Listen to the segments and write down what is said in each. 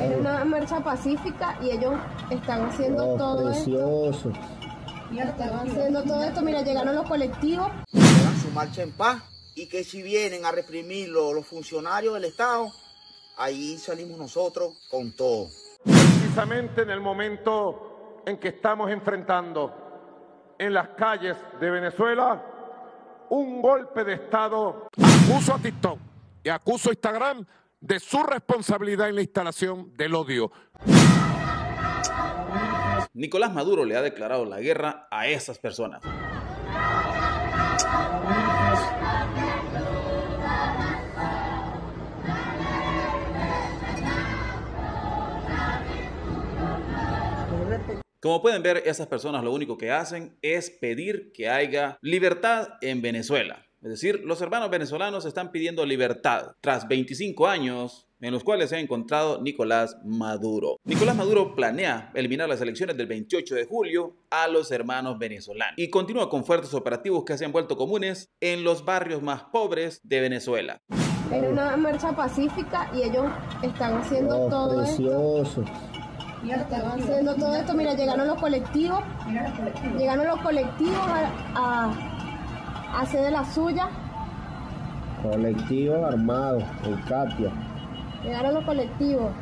Era una marcha pacífica y ellos están haciendo oh, todo precioso. esto. Están haciendo todo esto. Mira, llegaron los colectivos. Su marcha en paz y que si vienen a reprimirlo los funcionarios del Estado, ahí salimos nosotros con todo. Precisamente en el momento en que estamos enfrentando en las calles de Venezuela un golpe de Estado. Acuso a TikTok y acuso a Instagram de su responsabilidad en la instalación del odio. Nicolás Maduro le ha declarado la guerra a esas personas. Como pueden ver, esas personas lo único que hacen es pedir que haya libertad en Venezuela. Es decir, los hermanos venezolanos están pidiendo libertad tras 25 años en los cuales se ha encontrado Nicolás Maduro. Nicolás Maduro planea eliminar las elecciones del 28 de julio a los hermanos venezolanos y continúa con fuertes operativos que se han vuelto comunes en los barrios más pobres de Venezuela. En una marcha pacífica y ellos están haciendo oh, todo esto. Están haciendo todo esto, mira, llegaron los colectivos, llegaron los colectivos a hace de la suya. colectivo armado el Capia. Llegaron los colectivos.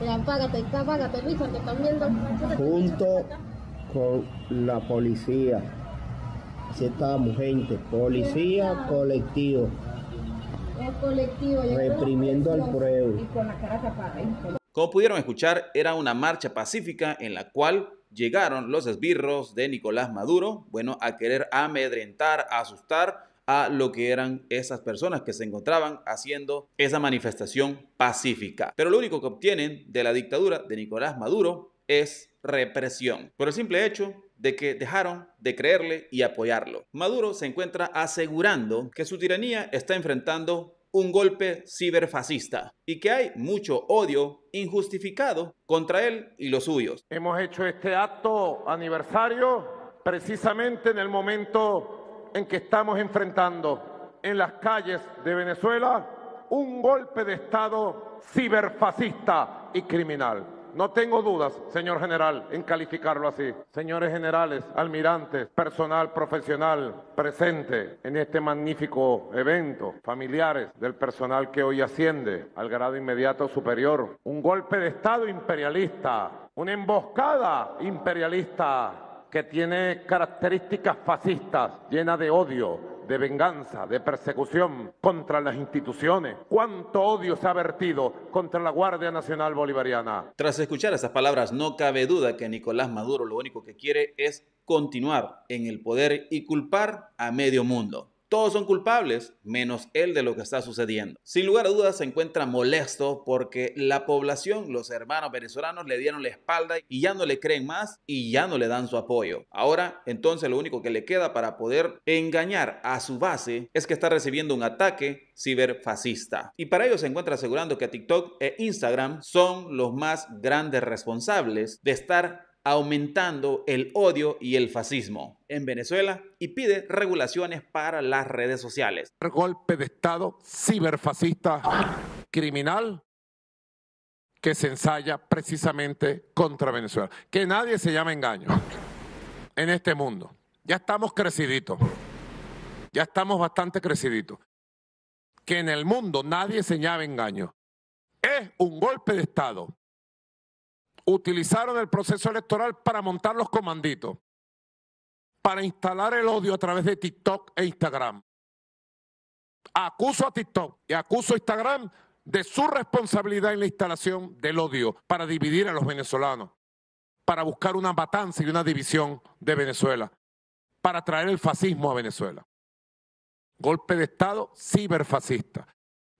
Mira, apágate, apágate, Richard, que están viendo. Junto con la policía. Así estábamos, gente. Policía, colectivo. El colectivo. Reprimiendo al pruebo. ¿eh? Como pudieron escuchar, era una marcha pacífica en la cual llegaron los esbirros de Nicolás Maduro, bueno, a querer amedrentar, asustar a lo que eran esas personas que se encontraban haciendo esa manifestación pacífica. Pero lo único que obtienen de la dictadura de Nicolás Maduro es represión, por el simple hecho de que dejaron de creerle y apoyarlo. Maduro se encuentra asegurando que su tiranía está enfrentando un golpe ciberfascista y que hay mucho odio injustificado contra él y los suyos. Hemos hecho este acto aniversario precisamente en el momento en que estamos enfrentando en las calles de Venezuela un golpe de Estado ciberfascista y criminal. No tengo dudas, señor general, en calificarlo así. Señores generales, almirantes, personal profesional presente en este magnífico evento, familiares del personal que hoy asciende al grado inmediato superior, un golpe de Estado imperialista, una emboscada imperialista que tiene características fascistas, llena de odio, de venganza, de persecución contra las instituciones. ¿Cuánto odio se ha vertido contra la Guardia Nacional Bolivariana? Tras escuchar esas palabras, no cabe duda que Nicolás Maduro lo único que quiere es continuar en el poder y culpar a medio mundo. Todos son culpables, menos él de lo que está sucediendo. Sin lugar a dudas se encuentra molesto porque la población, los hermanos venezolanos, le dieron la espalda y ya no le creen más y ya no le dan su apoyo. Ahora, entonces lo único que le queda para poder engañar a su base es que está recibiendo un ataque ciberfascista. Y para ello se encuentra asegurando que TikTok e Instagram son los más grandes responsables de estar aumentando el odio y el fascismo en Venezuela y pide regulaciones para las redes sociales. Golpe de Estado ciberfascista criminal que se ensaya precisamente contra Venezuela. Que nadie se llame engaño en este mundo. Ya estamos creciditos. Ya estamos bastante creciditos. Que en el mundo nadie se llame engaño. Es un golpe de Estado utilizaron el proceso electoral para montar los comanditos, para instalar el odio a través de TikTok e Instagram. Acuso a TikTok y acuso a Instagram de su responsabilidad en la instalación del odio para dividir a los venezolanos, para buscar una matanza y una división de Venezuela, para traer el fascismo a Venezuela. Golpe de Estado ciberfascista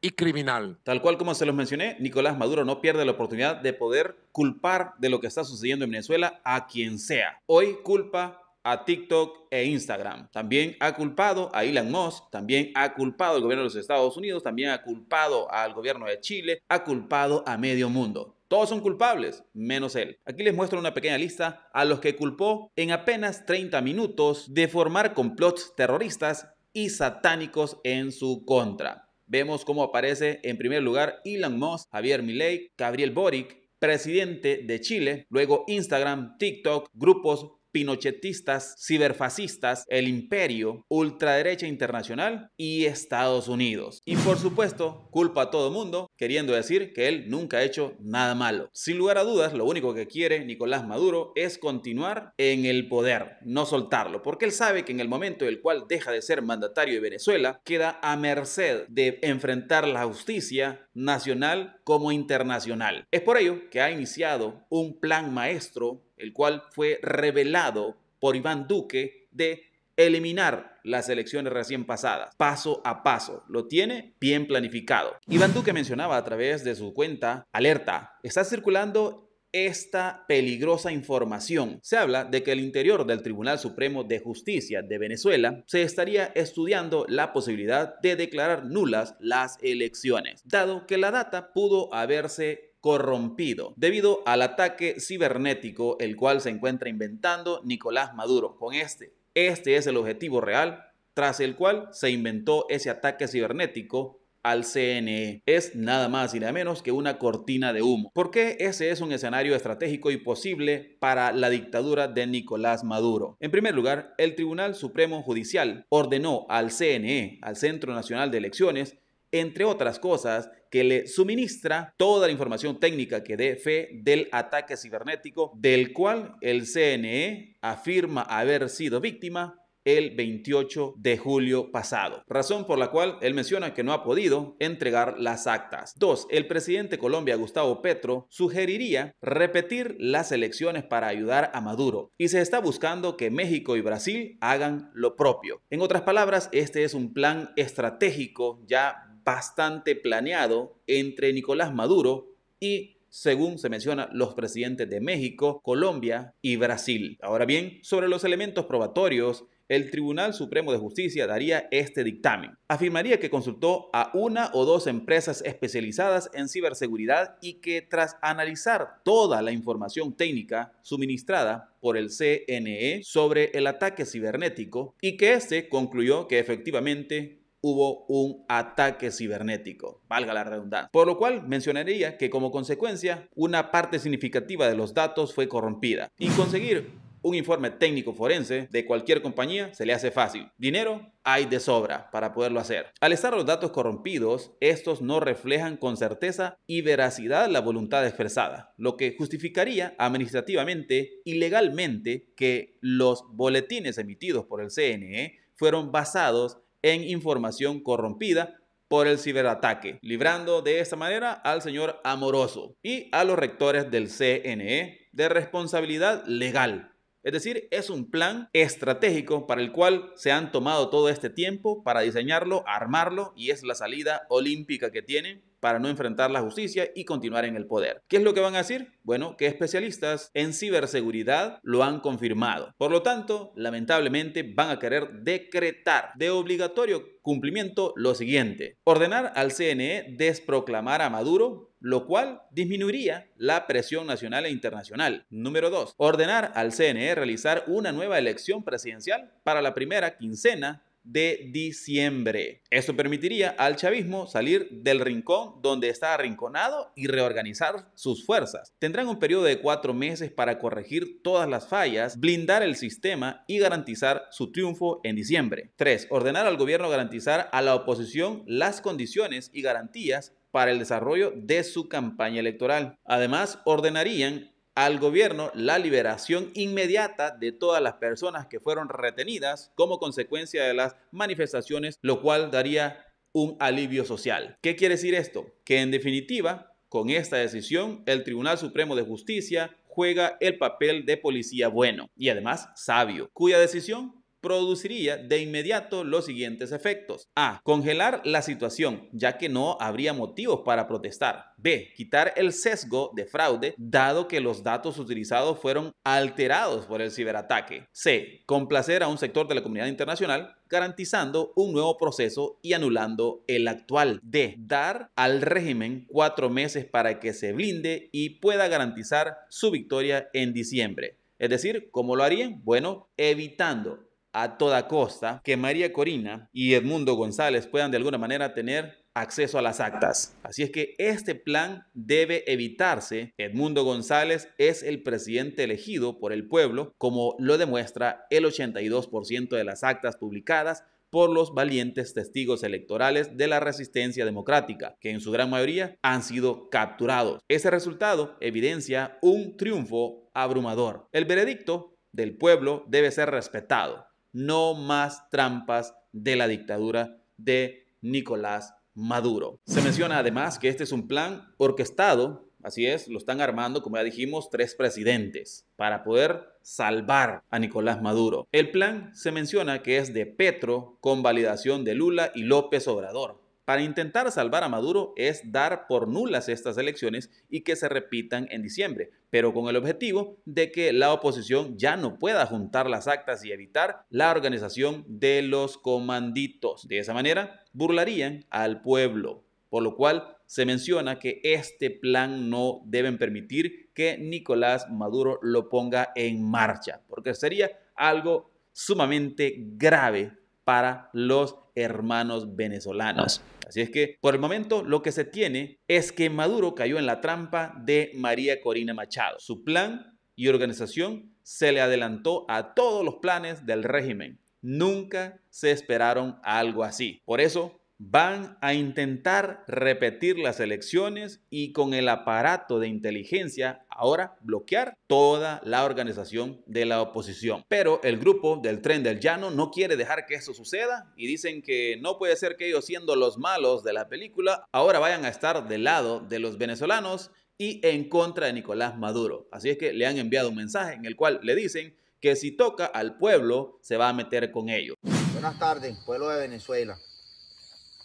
y criminal. Tal cual como se los mencioné, Nicolás Maduro no pierde la oportunidad de poder culpar de lo que está sucediendo en Venezuela a quien sea. Hoy culpa a TikTok e Instagram. También ha culpado a Elon Musk, también ha culpado al gobierno de los Estados Unidos, también ha culpado al gobierno de Chile, ha culpado a medio mundo. Todos son culpables, menos él. Aquí les muestro una pequeña lista a los que culpó en apenas 30 minutos de formar complots terroristas y satánicos en su contra vemos cómo aparece en primer lugar Elon Musk, Javier Milei, Gabriel Boric, presidente de Chile, luego Instagram, TikTok, grupos pinochetistas, ciberfascistas, el imperio, ultraderecha internacional y Estados Unidos. Y por supuesto, culpa a todo mundo queriendo decir que él nunca ha hecho nada malo. Sin lugar a dudas, lo único que quiere Nicolás Maduro es continuar en el poder, no soltarlo, porque él sabe que en el momento en el cual deja de ser mandatario de Venezuela, queda a merced de enfrentar la justicia nacional como internacional. Es por ello que ha iniciado un plan maestro, el cual fue revelado por Iván Duque de eliminar las elecciones recién pasadas, paso a paso. Lo tiene bien planificado. Iván Duque mencionaba a través de su cuenta, alerta, está circulando esta peligrosa información. Se habla de que el interior del Tribunal Supremo de Justicia de Venezuela se estaría estudiando la posibilidad de declarar nulas las elecciones, dado que la data pudo haberse corrompido debido al ataque cibernético el cual se encuentra inventando Nicolás Maduro. Con este este es el objetivo real tras el cual se inventó ese ataque cibernético al CNE. Es nada más y nada menos que una cortina de humo. ¿Por qué ese es un escenario estratégico y posible para la dictadura de Nicolás Maduro? En primer lugar, el Tribunal Supremo Judicial ordenó al CNE, al Centro Nacional de Elecciones, entre otras cosas, que le suministra toda la información técnica que dé fe del ataque cibernético del cual el CNE afirma haber sido víctima el 28 de julio pasado, razón por la cual él menciona que no ha podido entregar las actas. Dos, El presidente Colombia, Gustavo Petro, sugeriría repetir las elecciones para ayudar a Maduro y se está buscando que México y Brasil hagan lo propio. En otras palabras, este es un plan estratégico ya bastante planeado entre Nicolás Maduro y según se menciona, los presidentes de México, Colombia y Brasil. Ahora bien, sobre los elementos probatorios, el Tribunal Supremo de Justicia daría este dictamen. Afirmaría que consultó a una o dos empresas especializadas en ciberseguridad y que tras analizar toda la información técnica suministrada por el CNE sobre el ataque cibernético y que éste concluyó que efectivamente hubo un ataque cibernético, valga la redundancia. Por lo cual mencionaría que como consecuencia una parte significativa de los datos fue corrompida y conseguir un informe técnico forense de cualquier compañía se le hace fácil. Dinero hay de sobra para poderlo hacer. Al estar los datos corrompidos, estos no reflejan con certeza y veracidad la voluntad expresada, lo que justificaría administrativamente y legalmente que los boletines emitidos por el CNE fueron basados en información corrompida por el ciberataque, librando de esta manera al señor Amoroso y a los rectores del CNE de responsabilidad legal es decir, es un plan estratégico para el cual se han tomado todo este tiempo para diseñarlo, armarlo y es la salida olímpica que tiene para no enfrentar la justicia y continuar en el poder. ¿Qué es lo que van a decir? Bueno, que especialistas en ciberseguridad lo han confirmado. Por lo tanto, lamentablemente van a querer decretar de obligatorio cumplimiento lo siguiente. Ordenar al CNE desproclamar a Maduro lo cual disminuiría la presión nacional e internacional. Número 2. Ordenar al CNE realizar una nueva elección presidencial para la primera quincena de diciembre. Esto permitiría al chavismo salir del rincón donde está arrinconado y reorganizar sus fuerzas. Tendrán un periodo de cuatro meses para corregir todas las fallas, blindar el sistema y garantizar su triunfo en diciembre. 3. Ordenar al gobierno garantizar a la oposición las condiciones y garantías para el desarrollo de su campaña electoral. Además, ordenarían al gobierno la liberación inmediata de todas las personas que fueron retenidas como consecuencia de las manifestaciones, lo cual daría un alivio social. ¿Qué quiere decir esto? Que en definitiva, con esta decisión, el Tribunal Supremo de Justicia juega el papel de policía bueno y además sabio, cuya decisión produciría de inmediato los siguientes efectos. A. Congelar la situación, ya que no habría motivos para protestar. B. Quitar el sesgo de fraude, dado que los datos utilizados fueron alterados por el ciberataque. C. Complacer a un sector de la comunidad internacional, garantizando un nuevo proceso y anulando el actual. D. Dar al régimen cuatro meses para que se blinde y pueda garantizar su victoria en diciembre. Es decir, ¿cómo lo harían? Bueno, evitando a toda costa que María Corina y Edmundo González puedan de alguna manera tener acceso a las actas. Así es que este plan debe evitarse. Edmundo González es el presidente elegido por el pueblo, como lo demuestra el 82% de las actas publicadas por los valientes testigos electorales de la resistencia democrática, que en su gran mayoría han sido capturados. Ese resultado evidencia un triunfo abrumador. El veredicto del pueblo debe ser respetado no más trampas de la dictadura de Nicolás Maduro. Se menciona además que este es un plan orquestado, así es, lo están armando, como ya dijimos, tres presidentes para poder salvar a Nicolás Maduro. El plan se menciona que es de Petro con validación de Lula y López Obrador para intentar salvar a Maduro es dar por nulas estas elecciones y que se repitan en diciembre, pero con el objetivo de que la oposición ya no pueda juntar las actas y evitar la organización de los comanditos. De esa manera, burlarían al pueblo, por lo cual se menciona que este plan no deben permitir que Nicolás Maduro lo ponga en marcha, porque sería algo sumamente grave para los hermanos venezolanos. Así es que por el momento lo que se tiene es que Maduro cayó en la trampa de María Corina Machado. Su plan y organización se le adelantó a todos los planes del régimen. Nunca se esperaron algo así. Por eso, van a intentar repetir las elecciones y con el aparato de inteligencia ahora bloquear toda la organización de la oposición. Pero el grupo del tren del llano no quiere dejar que eso suceda y dicen que no puede ser que ellos siendo los malos de la película ahora vayan a estar del lado de los venezolanos y en contra de Nicolás Maduro. Así es que le han enviado un mensaje en el cual le dicen que si toca al pueblo se va a meter con ellos. Buenas tardes, pueblo de Venezuela.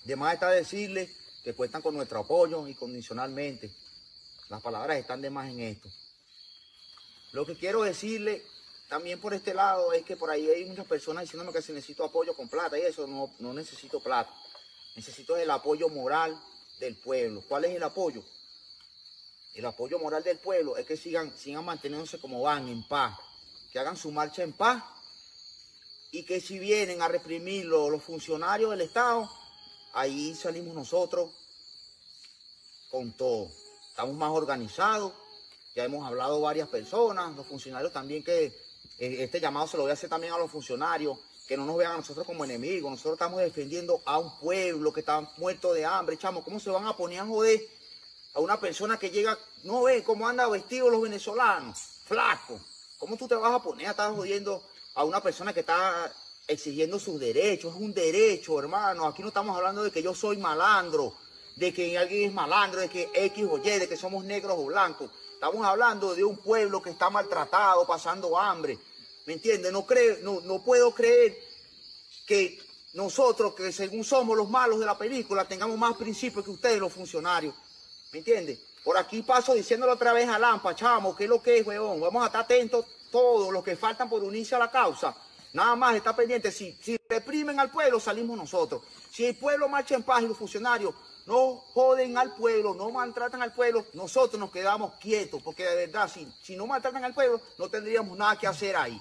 De está decirle que cuentan con nuestro apoyo incondicionalmente. Las palabras están de más en esto. Lo que quiero decirle también por este lado es que por ahí hay muchas personas diciéndome que si necesito apoyo con plata y eso no, no necesito plata. Necesito el apoyo moral del pueblo. ¿Cuál es el apoyo? El apoyo moral del pueblo es que sigan, sigan manteniéndose como van, en paz. Que hagan su marcha en paz. Y que si vienen a reprimirlo los funcionarios del Estado, ahí salimos nosotros con todo. Estamos más organizados, ya hemos hablado varias personas, los funcionarios también que eh, este llamado se lo voy a hacer también a los funcionarios, que no nos vean a nosotros como enemigos, nosotros estamos defendiendo a un pueblo que está muerto de hambre, chamo, ¿cómo se van a poner a joder a una persona que llega, no ve cómo anda vestido los venezolanos, flaco? ¿Cómo tú te vas a poner a estar jodiendo a una persona que está exigiendo sus derechos, es un derecho, hermano. Aquí no estamos hablando de que yo soy malandro, de que alguien es malandro, de que X o Y, de que somos negros o blancos. Estamos hablando de un pueblo que está maltratado, pasando hambre. ¿Me entiendes? No, creo, no, puedo creer que nosotros, que según somos los malos de la película, tengamos más principios que ustedes, los funcionarios. ¿Me entiendes? Por aquí paso diciéndolo otra vez a Lampa, chamo, ¿qué es lo que es, weón? Vamos a estar atentos todos los que faltan por unirse a la causa. Nada más está pendiente. Si, si reprimen al pueblo, salimos nosotros. Si el pueblo marcha en paz y los funcionarios no joden al pueblo, no maltratan al pueblo, nosotros nos quedamos quietos. Porque de verdad, si, si no maltratan al pueblo, no tendríamos nada que hacer ahí.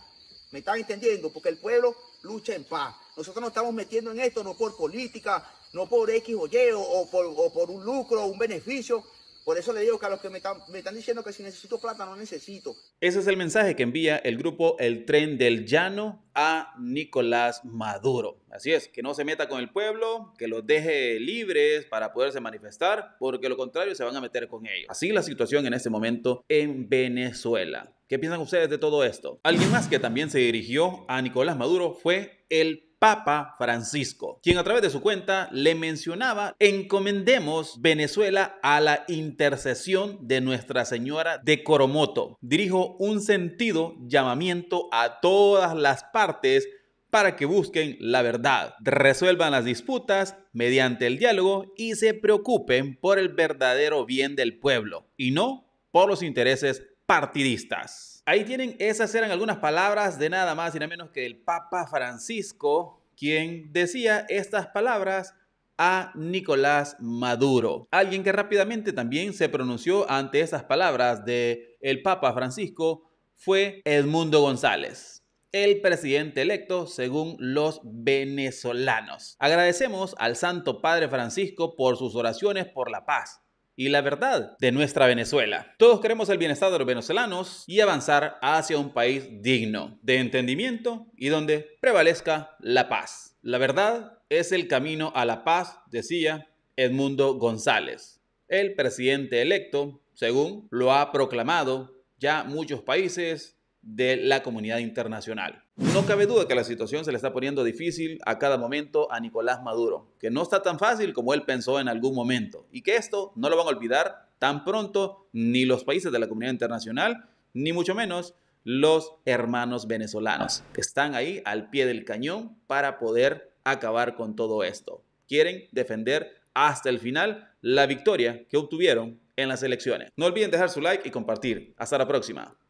¿Me están entendiendo? Porque el pueblo lucha en paz. Nosotros no estamos metiendo en esto no por política, no por X o Y o, por, un lucro o un beneficio. Por eso le digo que a los que me me están, diciendo que si necesito plata, no necesito. Ese es el mensaje que envía el grupo El Tren del Llano a Nicolás Maduro. Así es, que no se meta con el pueblo, que los deje libres para poderse manifestar, porque lo contrario se van a meter con ellos. Así la situación en este momento en Venezuela. ¿Qué piensan ustedes de todo esto? Alguien más que también se dirigió a Nicolás Maduro fue el Papa Francisco, quien a través de su cuenta le mencionaba, encomendemos Venezuela a la intercesión de Nuestra Señora de Coromoto. Dirijo un sentido llamamiento a todas las partes para que busquen la verdad, resuelvan las disputas mediante el diálogo y se preocupen por el verdadero bien del pueblo y no por los intereses partidistas. Ahí tienen, esas eran algunas palabras de nada más y nada menos que el Papa Francisco, quien decía estas palabras a Nicolás Maduro, alguien que rápidamente también se pronunció ante esas palabras de el Papa Francisco fue Edmundo González, el presidente electo según los venezolanos. Agradecemos al Santo Padre Francisco por sus oraciones por la paz, y la verdad de nuestra Venezuela. Todos queremos el bienestar de los venezolanos y avanzar hacia un país digno, de entendimiento y donde prevalezca la paz. La verdad es el camino a la paz, decía Edmundo González, el presidente electo, según lo ha proclamado ya muchos países de la comunidad internacional. No cabe duda que la situación se le está poniendo difícil a cada momento a Nicolás Maduro, que no está tan fácil como él pensó en algún momento y que esto no lo van a olvidar tan pronto ni los países de la comunidad internacional, ni mucho menos los hermanos venezolanos, que están ahí al pie del cañón para poder acabar con todo esto. Quieren defender hasta el final la victoria que obtuvieron en las elecciones. No olviden dejar su like y compartir. Hasta la próxima.